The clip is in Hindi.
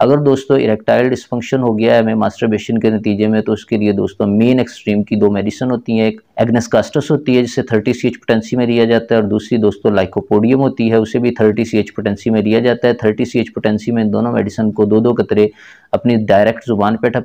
अगर दोस्तों इरेक्टाइल डिस्फंक्शन हो गया है हमें मास्टरबेशन के नतीजे में तो उसके लिए दोस्तों मेन एक्सट्रीम की दो मेडिसिन होती हैं एक एग्नेसकास्टस होती है जिसे थर्टी सी एच पोटेंसी में लिया जाता है और दूसरी दोस्तों लाइकोपोडियम होती है उसे भी थर्टी सी एच पोटेंसी में लिया जाता है थर्टी सी एच पोटेंसी में दोनों मेडिसिन को दो दो कतरे अपनी डायरेक्ट ज़ुबान पर